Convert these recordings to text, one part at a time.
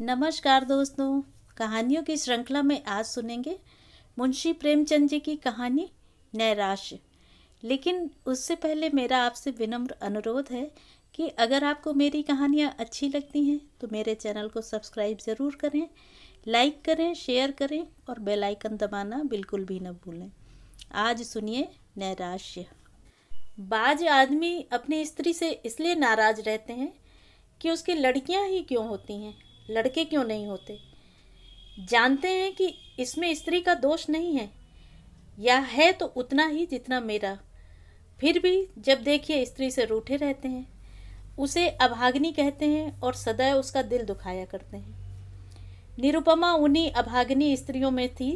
नमस्कार दोस्तों कहानियों की श्रृंखला में आज सुनेंगे मुंशी प्रेमचंद जी की कहानी नैराश्य लेकिन उससे पहले मेरा आपसे विनम्र अनुरोध है कि अगर आपको मेरी कहानियाँ अच्छी लगती हैं तो मेरे चैनल को सब्सक्राइब ज़रूर करें लाइक करें शेयर करें और बेल आइकन दबाना बिल्कुल भी न भूलें आज सुनिए नैराश्य बाज आदमी अपनी स्त्री से इसलिए नाराज़ रहते हैं कि उसकी लड़कियां ही क्यों होती हैं लड़के क्यों नहीं होते जानते हैं कि इसमें स्त्री का दोष नहीं है या है तो उतना ही जितना मेरा फिर भी जब देखिए स्त्री से रूठे रहते हैं उसे अभाग्नि कहते हैं और सदैव उसका दिल दुखाया करते हैं निरुपमा उन्हीं अभाग्नि स्त्रियों में थी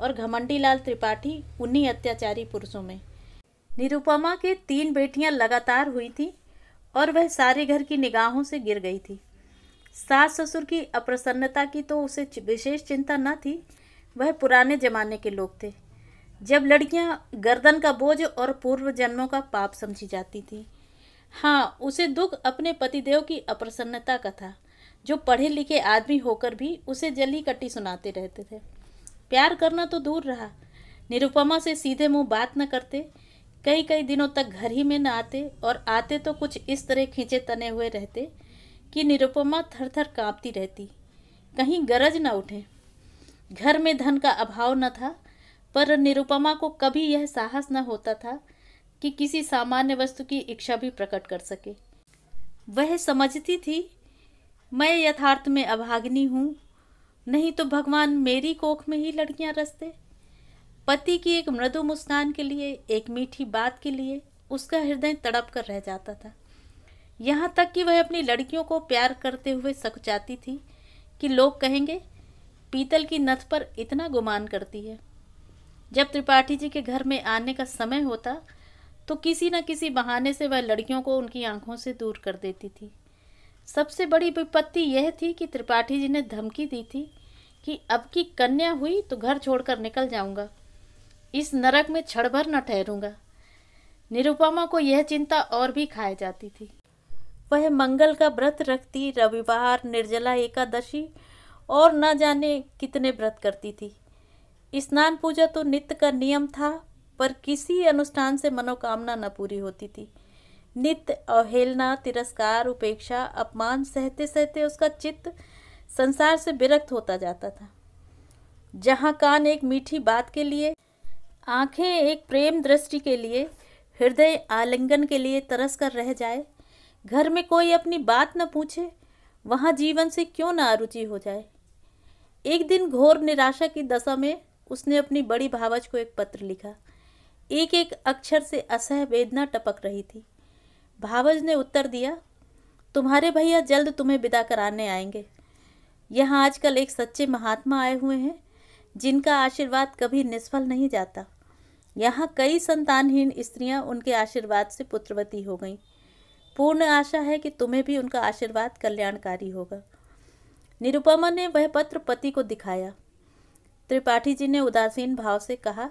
और घमंडी लाल त्रिपाठी उन्हीं अत्याचारी पुरुषों में निरुपमा के तीन बेटियां लगातार हुई थी और वह सारे घर की निगाहों से गिर गई थी सास ससुर की अप्रसन्नता की तो उसे विशेष चिंता न थी वह पुराने जमाने के लोग थे जब लड़कियां गर्दन का बोझ और पूर्व जन्मों का पाप समझी जाती थी हाँ उसे दुख अपने पतिदेव की अप्रसन्नता का था जो पढ़े लिखे आदमी होकर भी उसे जली कट्टी सुनाते रहते थे प्यार करना तो दूर रहा निरुपमा से सीधे मुंह बात न करते कई कई दिनों तक घर ही में न आते और आते तो कुछ इस तरह खींचे तने हुए रहते कि निरुपमा थर थर काँपती रहती कहीं गरज न उठे घर में धन का अभाव न था पर निरुपमा को कभी यह साहस न होता था कि किसी सामान्य वस्तु की इच्छा भी प्रकट कर सके वह समझती थी मैं यथार्थ में अभाग्नि हूँ नहीं तो भगवान मेरी कोख में ही लड़कियाँ रसते पति की एक मृदु मुस्कान के लिए एक मीठी बात के लिए उसका हृदय तड़प कर रह जाता था यहाँ तक कि वह अपनी लड़कियों को प्यार करते हुए सकुचाती थी कि लोग कहेंगे पीतल की नथ पर इतना गुमान करती है जब त्रिपाठी जी के घर में आने का समय होता तो किसी न किसी बहाने से वह लड़कियों को उनकी आंखों से दूर कर देती थी सबसे बड़ी विपत्ति यह थी कि त्रिपाठी जी ने धमकी दी थी कि अब की कन्या हुई तो घर छोड़कर निकल जाऊंगा इस नरक में छड़ भर न ठहरूंगा निरुपमा को यह चिंता और भी खाए जाती थी वह मंगल का व्रत रखती रविवार निर्जला एकादशी और न जाने कितने व्रत करती थी स्नान पूजा तो नित्य का नियम था पर किसी अनुष्ठान से मनोकामना न पूरी होती थी नित्य अवहेलना तिरस्कार उपेक्षा अपमान सहते सहते उसका चित्त संसार से विरक्त होता जाता था जहाँ कान एक मीठी बात के लिए आंखें एक प्रेम दृष्टि के लिए हृदय आलिंगन के लिए तरस कर रह जाए घर में कोई अपनी बात न पूछे वहाँ जीवन से क्यों ना अरुचि हो जाए एक दिन घोर निराशा की दशा में उसने अपनी बड़ी भावज को एक पत्र लिखा एक एक अक्षर से असह वेदना टपक रही थी भावज ने उत्तर दिया तुम्हारे भैया जल्द तुम्हें विदा कराने आएंगे यहाँ आजकल एक सच्चे महात्मा आए हुए हैं जिनका आशीर्वाद कभी निष्फल नहीं जाता यहाँ कई संतानहीन स्त्रियाँ उनके आशीर्वाद से पुत्रवती हो गईं पूर्ण आशा है कि तुम्हें भी उनका आशीर्वाद कल्याणकारी होगा निरुपमा ने वह पत्र पति को दिखाया त्रिपाठी जी ने उदासीन भाव से कहा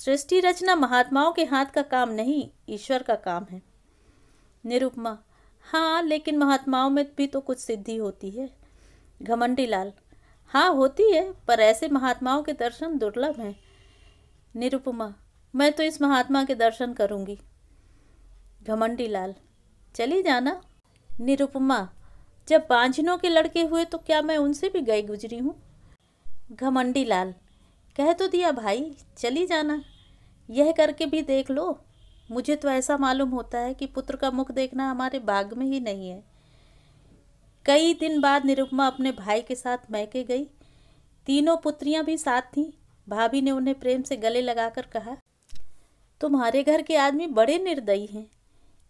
सृष्टि रचना महात्माओं के हाथ का काम नहीं ईश्वर का काम है निरुपमा हाँ लेकिन महात्माओं में भी तो कुछ सिद्धि होती है घमंडी लाल हाँ होती है पर ऐसे महात्माओं के दर्शन दुर्लभ हैं निरुपमा मैं तो इस महात्मा के दर्शन करूँगी घमंडी लाल चले जाना निरुपमा जब बांझनों के लड़के हुए तो क्या मैं उनसे भी गई गुजरी हूँ घमंडी लाल कह तो दिया भाई चली जाना यह करके भी देख लो मुझे तो ऐसा मालूम होता है कि पुत्र का मुख देखना हमारे बाग में ही नहीं है कई दिन बाद निरुपमा अपने भाई के साथ मैके गई तीनों पुत्रियां भी साथ थीं भाभी ने उन्हें प्रेम से गले लगाकर कहा तुम्हारे घर के आदमी बड़े निर्दयी हैं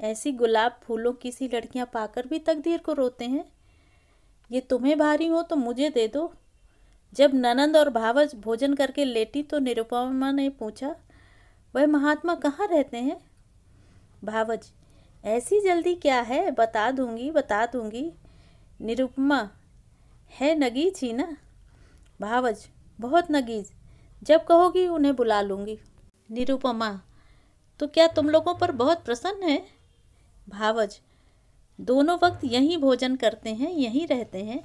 ऐसी गुलाब फूलों की सी लड़कियां पाकर भी तकदीर को रोते हैं ये तुम्हें भारी हो तो मुझे दे दो जब ननंद और भावज भोजन करके लेटी तो निरुपमा ने पूछा वह महात्मा कहाँ रहते हैं भावज ऐसी जल्दी क्या है बता दूंगी बता दूंगी निरुपमा है नगीज ही ना भावज बहुत नगीज जब कहोगी उन्हें बुला लूँगी निरुपमा तो क्या तुम लोगों पर बहुत प्रसन्न है भावज दोनों वक्त यहीं भोजन करते हैं यहीं रहते हैं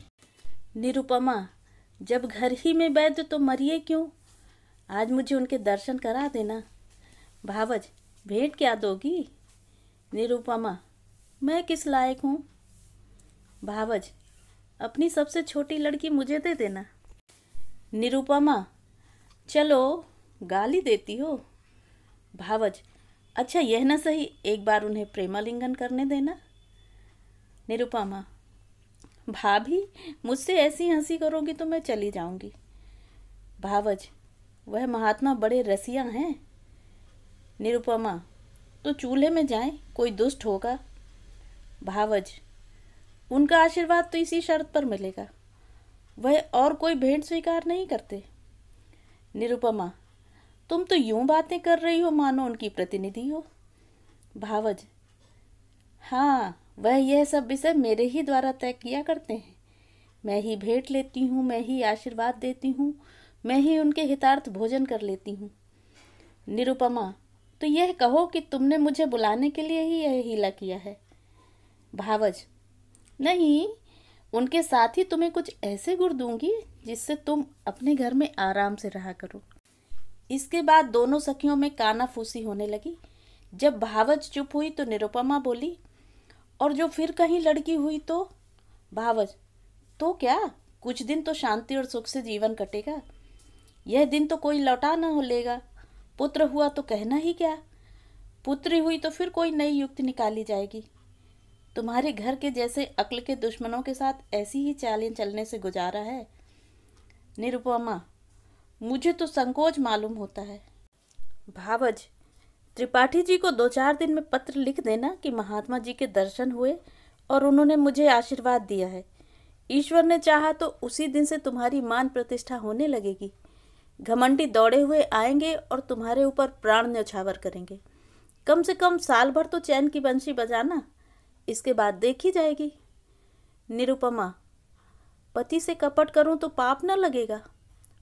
निरुपमा जब घर ही में वैद्य तो मरिए क्यों आज मुझे उनके दर्शन करा देना भावज भेंट क्या दोगी निरुपमा मैं किस लायक हूँ भावज अपनी सबसे छोटी लड़की मुझे दे देना निरुपमा चलो गाली देती हो भावज अच्छा यह ना सही एक बार उन्हें प्रेमालिंगन करने देना निरुपमा भाभी मुझसे ऐसी हंसी करोगी तो मैं चली जाऊंगी भावज वह महात्मा बड़े रसिया हैं निरुपमा तो चूल्हे में जाए कोई दुष्ट होगा भावज उनका आशीर्वाद तो इसी शर्त पर मिलेगा वह और कोई भेंट स्वीकार नहीं करते निरुपमा तुम तो यूं बातें कर रही हो मानो उनकी प्रतिनिधि हो भावज हाँ वह यह सब विषय मेरे ही द्वारा तय किया करते हैं मैं ही भेंट लेती हूँ मैं ही आशीर्वाद देती हूँ मैं ही उनके हितार्थ भोजन कर लेती हूँ निरुपमा तो यह कहो कि तुमने मुझे बुलाने के लिए ही यह हीला किया है भावज नहीं उनके साथ ही तुम्हें कुछ ऐसे गुर दूंगी जिससे तुम अपने घर में आराम से रहा करो इसके बाद दोनों सखियों में कानाफूसी होने लगी जब भावज चुप हुई तो निरुपमा बोली और जो फिर कहीं लड़की हुई तो भावज तो क्या कुछ दिन तो शांति और सुख से जीवन कटेगा यह दिन तो कोई लौटा ना हो लेगा पुत्र हुआ तो कहना ही क्या पुत्री हुई तो फिर कोई नई युक्ति निकाली जाएगी तुम्हारे घर के जैसे अक्ल के दुश्मनों के साथ ऐसी ही चालें चलने से गुजारा है निरुपमा मुझे तो संकोच मालूम होता है भावज त्रिपाठी जी को दो चार दिन में पत्र लिख देना कि महात्मा जी के दर्शन हुए और उन्होंने मुझे आशीर्वाद दिया है ईश्वर ने चाहा तो उसी दिन से तुम्हारी मान प्रतिष्ठा होने लगेगी घमंडी दौड़े हुए आएंगे और तुम्हारे ऊपर प्राण न्यौछावर करेंगे कम से कम साल भर तो चैन की बंशी बजाना इसके बाद देखी जाएगी निरुपमा पति से कपट करूं तो पाप न लगेगा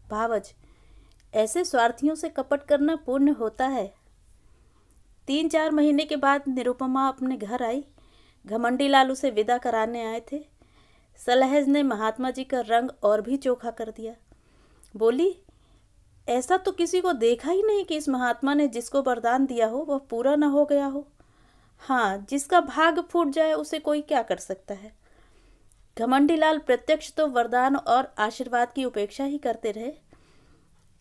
भावज ऐसे स्वार्थियों से कपट करना पूर्ण होता है तीन चार महीने के बाद निरुपमा अपने घर आई घमंडी लालू उसे विदा कराने आए थे सलहज ने महात्मा जी का रंग और भी चोखा कर दिया बोली ऐसा तो किसी को देखा ही नहीं कि इस महात्मा ने जिसको वरदान दिया हो वह पूरा ना हो गया हो हाँ जिसका भाग फूट जाए उसे कोई क्या कर सकता है घमंडी लाल प्रत्यक्ष तो वरदान और आशीर्वाद की उपेक्षा ही करते रहे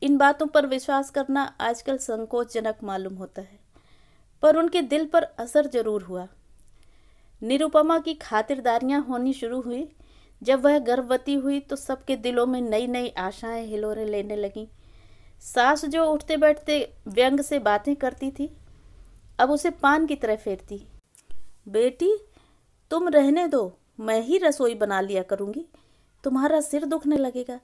इन बातों पर विश्वास करना आजकल संकोचजनक मालूम होता है पर उनके दिल पर असर जरूर हुआ निरुपमा की खातिरदारियां होनी शुरू हुई जब वह गर्भवती हुई तो सबके दिलों में नई नई आशाएं हिलोरे लेने लगीं सास जो उठते बैठते व्यंग से बातें करती थी अब उसे पान की तरह फेरती बेटी तुम रहने दो मैं ही रसोई बना लिया करूँगी तुम्हारा सिर दुखने लगेगा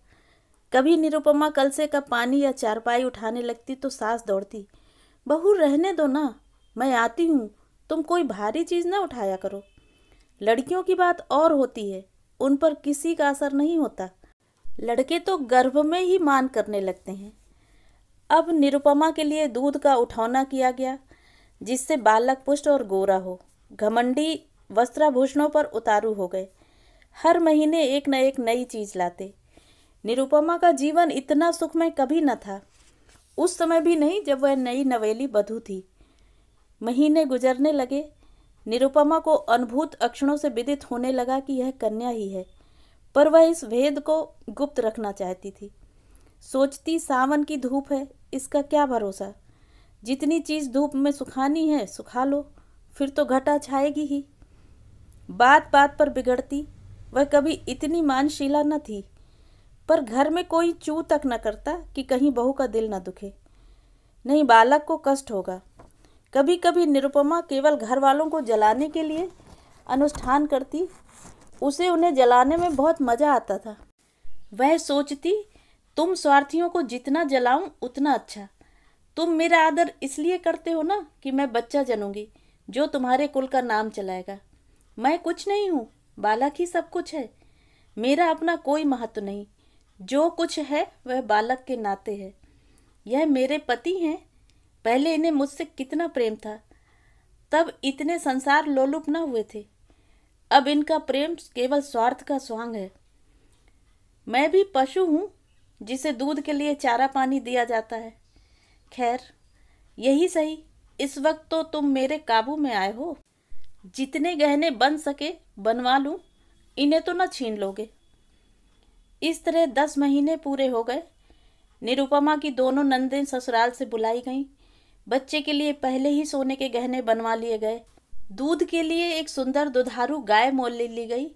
कभी निरुपमा कल से का पानी या चारपाई उठाने लगती तो सास दौड़ती बहू रहने दो ना मैं आती हूँ तुम कोई भारी चीज़ ना उठाया करो लड़कियों की बात और होती है उन पर किसी का असर नहीं होता लड़के तो गर्भ में ही मान करने लगते हैं अब निरुपमा के लिए दूध का उठौना किया गया जिससे बालक पुष्ट और गोरा हो घमंडी वस्त्राभूषणों पर उतारू हो गए हर महीने एक न एक नई चीज लाते निरुपमा का जीवन इतना सुखमय कभी न था उस समय भी नहीं जब वह नई नवेली बधू थी महीने गुजरने लगे निरुपमा को अनुभूत अक्षणों से विदित होने लगा कि यह कन्या ही है पर वह इस भेद को गुप्त रखना चाहती थी सोचती सावन की धूप है इसका क्या भरोसा जितनी चीज़ धूप में सुखानी है सुखा लो फिर तो घटा छाएगी ही बात बात पर बिगड़ती वह कभी इतनी मानशीला न थी पर घर में कोई चू तक न करता कि कहीं बहू का दिल न दुखे नहीं बालक को कष्ट होगा कभी कभी निरुपमा केवल घर वालों को जलाने के लिए अनुष्ठान करती उसे उन्हें जलाने में बहुत मज़ा आता था वह सोचती तुम स्वार्थियों को जितना जलाऊं उतना अच्छा तुम मेरा आदर इसलिए करते हो ना कि मैं बच्चा जनूंगी जो तुम्हारे कुल का नाम चलाएगा मैं कुछ नहीं हूँ बालक ही सब कुछ है मेरा अपना कोई महत्व नहीं जो कुछ है वह बालक के नाते है यह मेरे पति हैं पहले इन्हें मुझसे कितना प्रेम था तब इतने संसार लोलुप न हुए थे अब इनका प्रेम केवल स्वार्थ का स्वांग है मैं भी पशु हूँ जिसे दूध के लिए चारा पानी दिया जाता है खैर यही सही इस वक्त तो तुम मेरे काबू में आए हो जितने गहने बन सके बनवा लूँ इन्हें तो न छीन लोगे इस तरह दस महीने पूरे हो गए निरुपमा की दोनों नंदें ससुराल से बुलाई गईं बच्चे के लिए पहले ही सोने के गहने बनवा लिए गए दूध के लिए एक सुंदर दुधारू गाय मोल ले ली गई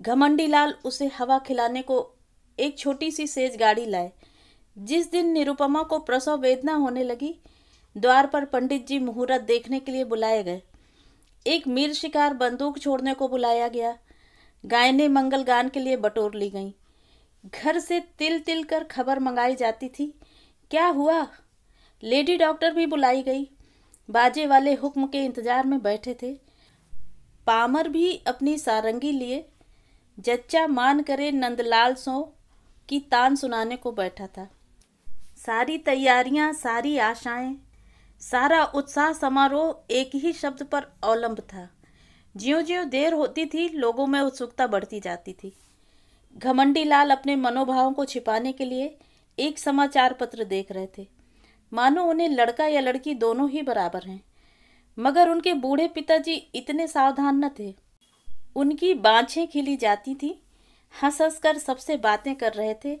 घमंडी लाल उसे हवा खिलाने को एक छोटी सी सेज गाड़ी लाए जिस दिन निरुपमा को प्रसव वेदना होने लगी द्वार पर पंडित जी मुहूर्त देखने के लिए बुलाए गए एक मीर शिकार बंदूक छोड़ने को बुलाया गया गायने मंगल गान के लिए बटोर ली गईं घर से तिल तिल कर खबर मंगाई जाती थी क्या हुआ लेडी डॉक्टर भी बुलाई गई बाजे वाले हुक्म के इंतज़ार में बैठे थे पामर भी अपनी सारंगी लिए जच्चा मान करे नंदलाल सो की तान सुनाने को बैठा था सारी तैयारियां सारी आशाएं सारा उत्साह समारोह एक ही शब्द पर अवलंब था ज्यों ज्यों देर होती थी लोगों में उत्सुकता बढ़ती जाती थी घमंडी लाल अपने मनोभावों को छिपाने के लिए एक समाचार पत्र देख रहे थे मानो उन्हें लड़का या लड़की दोनों ही बराबर हैं मगर उनके बूढ़े पिताजी इतने सावधान न थे उनकी बाँछें खिली जाती थी हंस हंस कर सबसे बातें कर रहे थे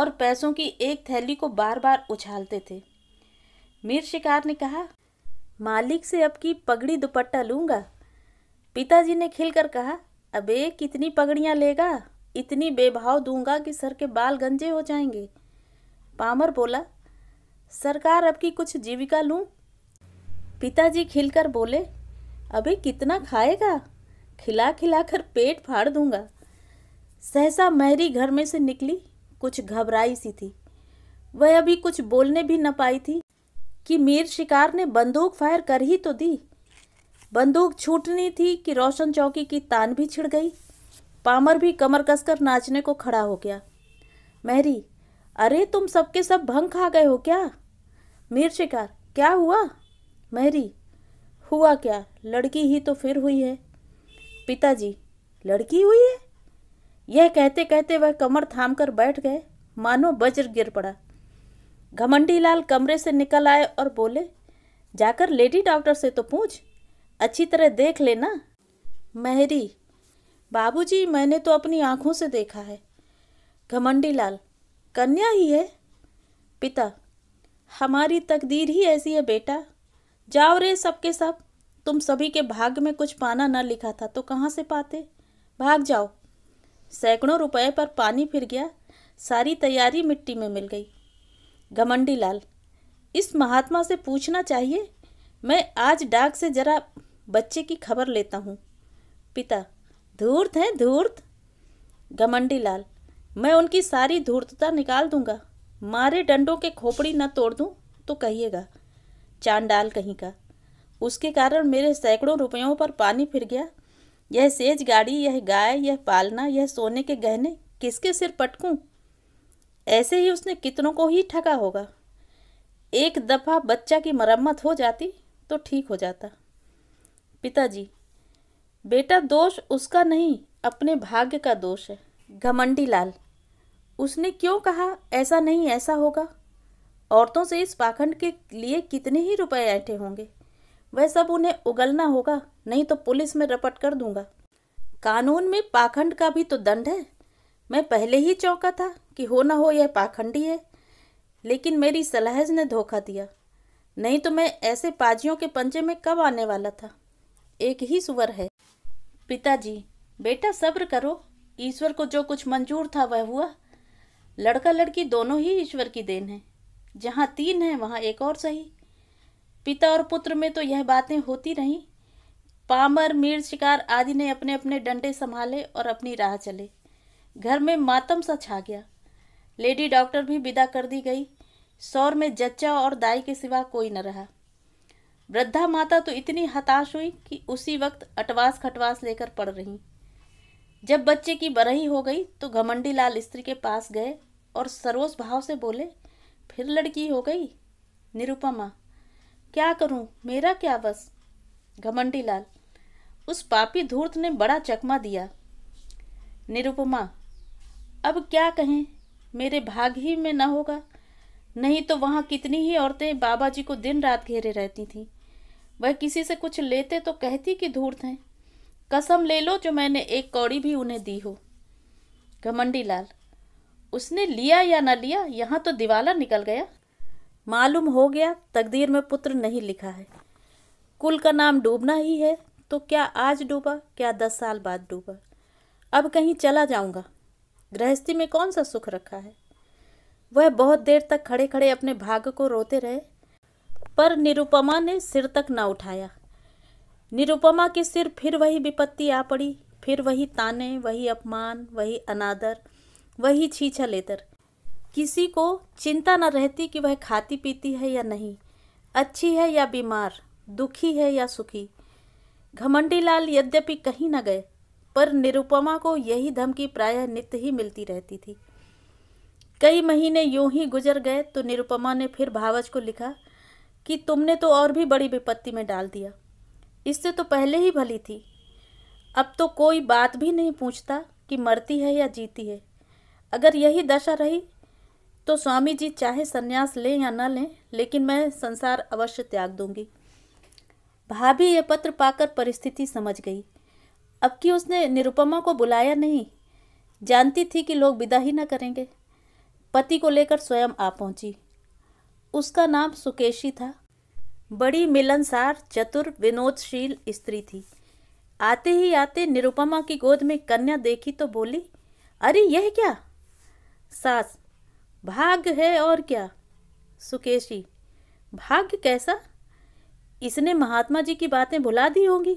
और पैसों की एक थैली को बार बार उछालते थे मीर शिकार ने कहा मालिक से अब की पगड़ी दुपट्टा लूँगा पिताजी ने खिलकर कहा अबे कितनी पगड़ियाँ लेगा इतनी बेभाव दूंगा कि सर के बाल गंजे हो जाएंगे पामर बोला सरकार अब की कुछ जीविका लूं पिताजी खिलकर बोले अबे कितना खाएगा खिला खिला कर पेट फाड़ दूंगा सहसा महरी घर में से निकली कुछ घबराई सी थी वह अभी कुछ बोलने भी न पाई थी कि मीर शिकार ने बंदूक फायर कर ही तो दी बंदूक छूटनी थी कि रोशन चौकी की तान भी छिड़ गई पामर भी कमर कसकर नाचने को खड़ा हो गया मेहरी अरे तुम सबके सब भंग खा गए हो क्या मीर शिकार क्या हुआ मेहरी हुआ क्या लड़की ही तो फिर हुई है पिताजी लड़की हुई है यह कहते कहते वह कमर थाम कर बैठ गए मानो वज्र गिर पड़ा घमंडी लाल कमरे से निकल आए और बोले जाकर लेडी डॉक्टर से तो पूछ अच्छी तरह देख लेना मेहरी बाबूजी मैंने तो अपनी आंखों से देखा है घमंडी लाल कन्या ही है पिता हमारी तकदीर ही ऐसी है बेटा जाओ रे सबके सब तुम सभी के भाग में कुछ पाना न लिखा था तो कहाँ से पाते भाग जाओ सैकड़ों रुपए पर पानी फिर गया सारी तैयारी मिट्टी में मिल गई घमंडी लाल इस महात्मा से पूछना चाहिए मैं आज डाक से जरा बच्चे की खबर लेता हूँ पिता धूर्त हैं धूर्त घमंडी लाल मैं उनकी सारी धूर्तता निकाल दूंगा मारे डंडों के खोपड़ी न तोड़ दूं तो कहिएगा चांडाल कहीं का उसके कारण मेरे सैकड़ों रुपयों पर पानी फिर गया यह सेज गाड़ी यह गाय यह पालना यह सोने के गहने किसके सिर पटकूं ऐसे ही उसने कितनों को ही ठगा होगा एक दफ़ा बच्चा की मरम्मत हो जाती तो ठीक हो जाता पिताजी बेटा दोष उसका नहीं अपने भाग्य का दोष है घमंडी लाल उसने क्यों कहा ऐसा नहीं ऐसा होगा औरतों से इस पाखंड के लिए कितने ही रुपए ऐठे होंगे वह सब उन्हें उगलना होगा नहीं तो पुलिस में रपट कर दूंगा कानून में पाखंड का भी तो दंड है मैं पहले ही चौंका था कि हो ना हो यह पाखंडी है लेकिन मेरी सलहज ने धोखा दिया नहीं तो मैं ऐसे पाजियों के पंजे में कब आने वाला था एक ही सुवर है पिताजी बेटा सब्र करो ईश्वर को जो कुछ मंजूर था वह हुआ लड़का लड़की दोनों ही ईश्वर की देन है जहाँ तीन है वहाँ एक और सही पिता और पुत्र में तो यह बातें होती रहीं पामर मीर शिकार आदि ने अपने अपने डंडे संभाले और अपनी राह चले घर में मातम सा छा गया लेडी डॉक्टर भी विदा कर दी गई सौर में जच्चा और दाई के सिवा कोई न रहा वृद्धा माता तो इतनी हताश हुई कि उसी वक्त अटवास खटवास लेकर पड़ रही जब बच्चे की बरही हो गई तो घमंडी लाल स्त्री के पास गए और सरोस भाव से बोले फिर लड़की हो गई निरुपमा क्या करूं मेरा क्या बस घमंडी लाल उस पापी धूर्त ने बड़ा चकमा दिया निरुपमा अब क्या कहें मेरे भाग ही में न होगा नहीं तो वहाँ कितनी ही औरतें बाबा जी को दिन रात घेरे रहती थीं वह किसी से कुछ लेते तो कहती कि धूर्त हैं कसम ले लो जो मैंने एक कौड़ी भी उन्हें दी हो घमंडी लाल उसने लिया या न लिया यहाँ तो दिवाला निकल गया मालूम हो गया तकदीर में पुत्र नहीं लिखा है कुल का नाम डूबना ही है तो क्या आज डूबा क्या दस साल बाद डूबा अब कहीं चला जाऊंगा गृहस्थी में कौन सा सुख रखा है वह बहुत देर तक खड़े खड़े अपने भाग्य को रोते रहे पर निरुपमा ने सिर तक न उठाया निरुपमा के सिर फिर वही विपत्ति आ पड़ी फिर वही ताने वही अपमान वही अनादर वही छीछा लेतर किसी को चिंता न रहती कि वह खाती पीती है या नहीं अच्छी है या बीमार दुखी है या सुखी घमंडी लाल यद्यपि कहीं न गए पर निरुपमा को यही धमकी प्रायः नित्य ही मिलती रहती थी कई महीने यूं ही गुजर गए तो निरुपमा ने फिर भावच को लिखा कि तुमने तो और भी बड़ी विपत्ति में डाल दिया इससे तो पहले ही भली थी अब तो कोई बात भी नहीं पूछता कि मरती है या जीती है अगर यही दशा रही तो स्वामी जी चाहे संन्यास लें या न लें लेकिन मैं संसार अवश्य त्याग दूंगी भाभी यह पत्र पाकर परिस्थिति समझ गई अब कि उसने निरुपमा को बुलाया नहीं जानती थी कि लोग विदा ही न करेंगे पति को लेकर स्वयं आ पहुंची उसका नाम सुकेशी था बड़ी मिलनसार चतुर विनोदशील स्त्री थी आते ही आते निरुपमा की गोद में कन्या देखी तो बोली अरे यह क्या सास भाग्य है और क्या सुकेशी भाग्य कैसा इसने महात्मा जी की बातें भुला दी होंगी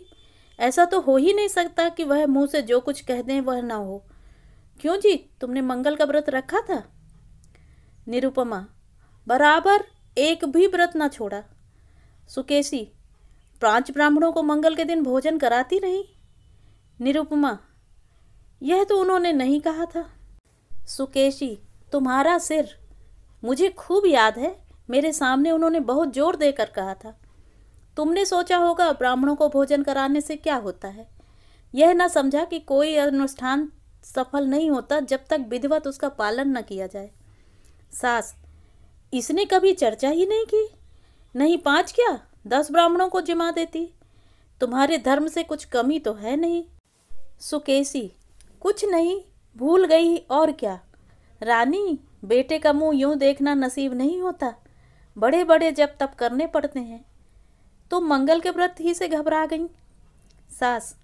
ऐसा तो हो ही नहीं सकता कि वह मुंह से जो कुछ कह दें वह ना हो क्यों जी तुमने मंगल का व्रत रखा था निरुपमा बराबर एक भी व्रत ना छोड़ा सुकेशी पांच ब्राह्मणों को मंगल के दिन भोजन कराती रही निरुपमा यह तो उन्होंने नहीं कहा था सुकेशी तुम्हारा सिर मुझे खूब याद है मेरे सामने उन्होंने बहुत जोर देकर कहा था तुमने सोचा होगा ब्राह्मणों को भोजन कराने से क्या होता है यह ना समझा कि कोई अनुष्ठान सफल नहीं होता जब तक विधिवत उसका पालन न किया जाए सास इसने कभी चर्चा ही नहीं की नहीं पांच क्या दस ब्राह्मणों को जिमा देती तुम्हारे धर्म से कुछ कमी तो है नहीं सुकेसी कुछ नहीं भूल गई और क्या रानी बेटे का मुंह यूं देखना नसीब नहीं होता बड़े बड़े जब तप करने पड़ते हैं तो मंगल के व्रत ही से घबरा गई सास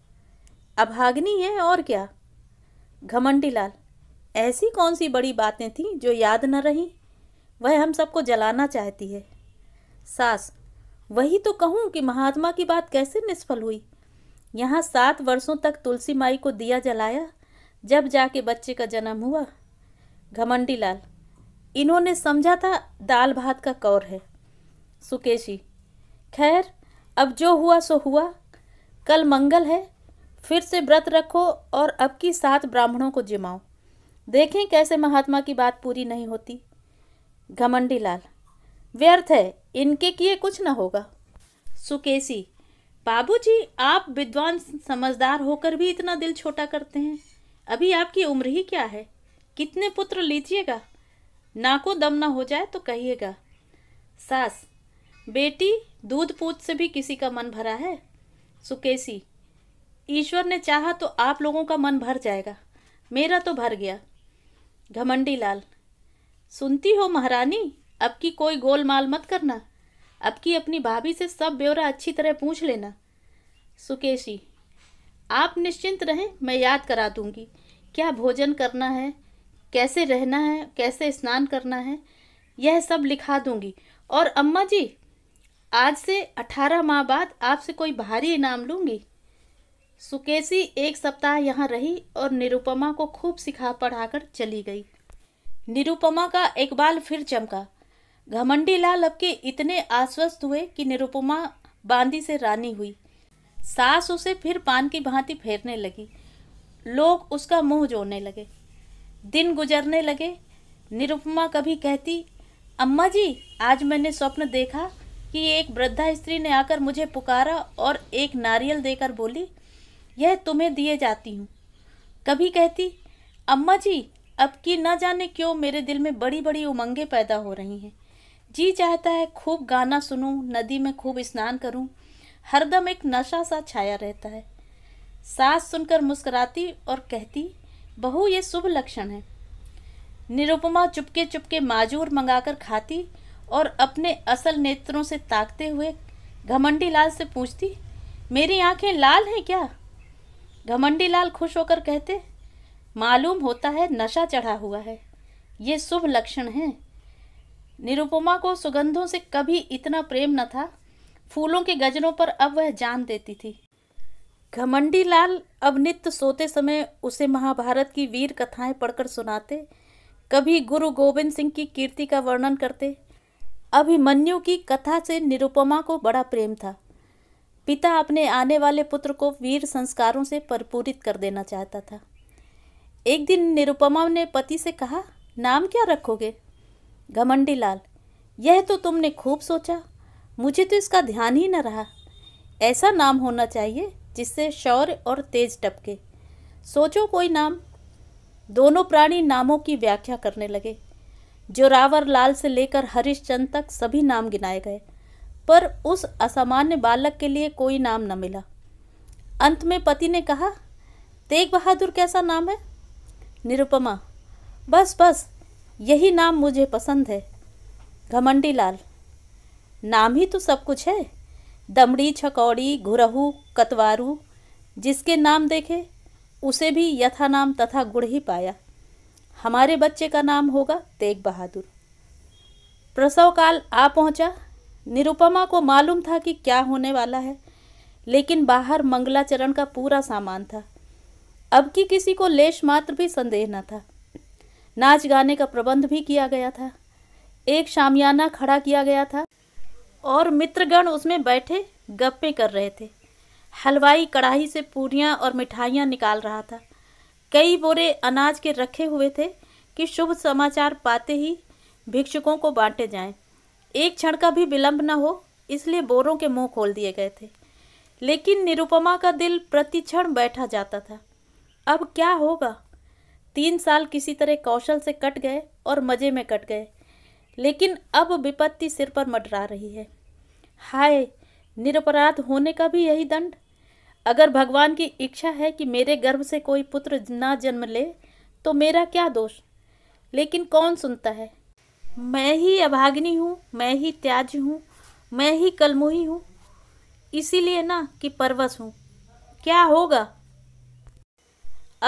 अभाग्नि है और क्या घमंडी लाल ऐसी कौन सी बड़ी बातें थीं जो याद न रहीं वह हम सबको जलाना चाहती है सास वही तो कहूँ कि महात्मा की बात कैसे निष्फल हुई यहाँ सात वर्षों तक तुलसी माई को दिया जलाया जब जाके बच्चे का जन्म हुआ घमंडी लाल इन्होंने समझा था दाल भात का कौर है सुकेशी खैर अब जो हुआ सो हुआ कल मंगल है फिर से व्रत रखो और अब की सात ब्राह्मणों को जिमाओ देखें कैसे महात्मा की बात पूरी नहीं होती घमंडी लाल व्यर्थ है इनके किए कुछ न होगा सुकेसी बाबूजी आप विद्वान समझदार होकर भी इतना दिल छोटा करते हैं अभी आपकी उम्र ही क्या है कितने पुत्र लीजिएगा ना को दम ना हो जाए तो कहिएगा सास बेटी दूध पूछ से भी किसी का मन भरा है सुकेसी ईश्वर ने चाहा तो आप लोगों का मन भर जाएगा मेरा तो भर गया घमंडी लाल सुनती हो महारानी अब की कोई गोलमाल मत करना अब की अपनी भाभी से सब ब्यौरा अच्छी तरह पूछ लेना सुकेशी आप निश्चिंत रहें मैं याद करा दूंगी क्या भोजन करना है कैसे रहना है कैसे स्नान करना है यह सब लिखा दूंगी और अम्मा जी आज से अठारह माह बाद आपसे कोई भारी इनाम लूंगी सुकेशी एक सप्ताह यहाँ रही और निरुपमा को खूब सिखा पढ़ाकर चली गई निरुपमा का एक बाल फिर चमका घमंडी लाल अब के इतने आश्वस्त हुए कि निरुपमा बांदी से रानी हुई सास उसे फिर पान की भांति फेरने लगी लोग उसका मुंह जोड़ने लगे दिन गुजरने लगे निरुपमा कभी कहती अम्मा जी आज मैंने स्वप्न देखा कि एक वृद्धा स्त्री ने आकर मुझे पुकारा और एक नारियल देकर बोली यह तुम्हें दिए जाती हूँ कभी कहती अम्मा जी अब की न जाने क्यों मेरे दिल में बड़ी बड़ी उमंगें पैदा हो रही हैं जी चाहता है खूब गाना सुनूं नदी में खूब स्नान करूं हरदम एक नशा सा छाया रहता है सास सुनकर मुस्कुराती और कहती बहू ये शुभ लक्षण है निरुपमा चुपके चुपके माजूर मंगाकर खाती और अपने असल नेत्रों से ताकते हुए घमंडी लाल से पूछती मेरी आंखें लाल हैं क्या घमंडी लाल खुश होकर कहते मालूम होता है नशा चढ़ा हुआ है ये शुभ लक्षण है निरुपमा को सुगंधों से कभी इतना प्रेम न था फूलों के गजनों पर अब वह जान देती थी घमंडी लाल अब नित्य सोते समय उसे महाभारत की वीर कथाएं पढ़कर सुनाते कभी गुरु गोविंद सिंह की कीर्ति का वर्णन करते अभिमन्यु की कथा से निरुपमा को बड़ा प्रेम था पिता अपने आने वाले पुत्र को वीर संस्कारों से परिपूरित कर देना चाहता था एक दिन निरुपमा ने पति से कहा नाम क्या रखोगे घमंडी लाल यह तो तुमने खूब सोचा मुझे तो इसका ध्यान ही न रहा ऐसा नाम होना चाहिए जिससे शौर्य और तेज टपके सोचो कोई नाम दोनों प्राणी नामों की व्याख्या करने लगे जोरावर लाल से लेकर हरिश्चंद तक सभी नाम गिनाए गए पर उस असामान्य बालक के लिए कोई नाम न मिला अंत में पति ने कहा तेग बहादुर कैसा नाम है निरुपमा बस बस यही नाम मुझे पसंद है घमंडी लाल नाम ही तो सब कुछ है दमड़ी छकौड़ी घुरहू कतवारू जिसके नाम देखे उसे भी यथा नाम तथा गुड़ ही पाया हमारे बच्चे का नाम होगा तेग बहादुर प्रसव काल आ पहुंचा निरुपमा को मालूम था कि क्या होने वाला है लेकिन बाहर मंगलाचरण का पूरा सामान था अब की किसी को लेश मात्र भी संदेह न था नाच गाने का प्रबंध भी किया गया था एक शामियाना खड़ा किया गया था और मित्रगण उसमें बैठे गप्पे कर रहे थे हलवाई कढ़ाई से पूरियाँ और मिठाइयाँ निकाल रहा था कई बोरे अनाज के रखे हुए थे कि शुभ समाचार पाते ही भिक्षुकों को बांटे जाएं। एक क्षण का भी विलंब न हो इसलिए बोरों के मुंह खोल दिए गए थे लेकिन निरुपमा का दिल प्रतिक्षण बैठा जाता था अब क्या होगा तीन साल किसी तरह कौशल से कट गए और मज़े में कट गए लेकिन अब विपत्ति सिर पर मडरा रही है हाय निरपराध होने का भी यही दंड अगर भगवान की इच्छा है कि मेरे गर्भ से कोई पुत्र ना जन्म ले तो मेरा क्या दोष लेकिन कौन सुनता है मैं ही अभाग्नि हूँ मैं ही त्याज हूँ मैं ही कलमुही हूँ इसीलिए ना कि परवश हूँ क्या होगा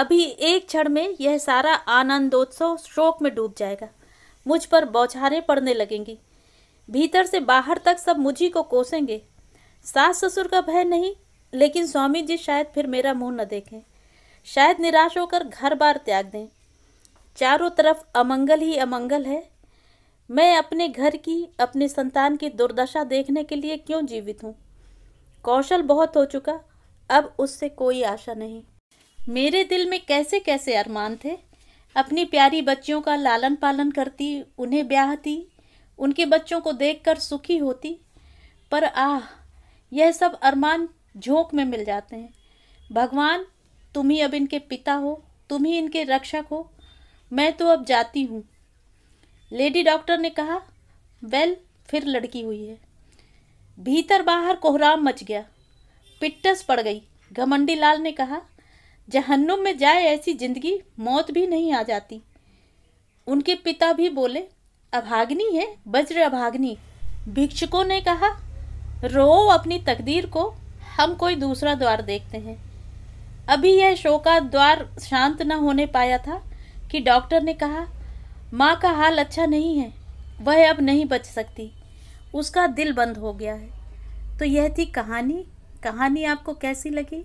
अभी एक क्षण में यह सारा आनंदोत्सव शोक में डूब जाएगा मुझ पर बौछारें पड़ने लगेंगी भीतर से बाहर तक सब मुझी को कोसेंगे सास ससुर का भय नहीं लेकिन स्वामी जी शायद फिर मेरा मुंह न देखें शायद निराश होकर घर बार त्याग दें चारों तरफ अमंगल ही अमंगल है मैं अपने घर की अपने संतान की दुर्दशा देखने के लिए क्यों जीवित हूँ कौशल बहुत हो चुका अब उससे कोई आशा नहीं मेरे दिल में कैसे कैसे अरमान थे अपनी प्यारी बच्चियों का लालन पालन करती उन्हें ब्याहती उनके बच्चों को देखकर सुखी होती पर आह यह सब अरमान झोंक में मिल जाते हैं भगवान तुम ही अब इनके पिता हो तुम ही इनके रक्षक हो मैं तो अब जाती हूँ लेडी डॉक्टर ने कहा वेल फिर लड़की हुई है भीतर बाहर कोहराम मच गया पिट्टस पड़ गई घमंडी लाल ने कहा जहन्नुम में जाए ऐसी जिंदगी मौत भी नहीं आ जाती उनके पिता भी बोले अभाग्नि है वज्र अभाग्नि भिक्षुकों ने कहा रो अपनी तकदीर को हम कोई दूसरा द्वार देखते हैं अभी यह शोका द्वार शांत न होने पाया था कि डॉक्टर ने कहा माँ का हाल अच्छा नहीं है वह अब नहीं बच सकती उसका दिल बंद हो गया है तो यह थी कहानी कहानी आपको कैसी लगी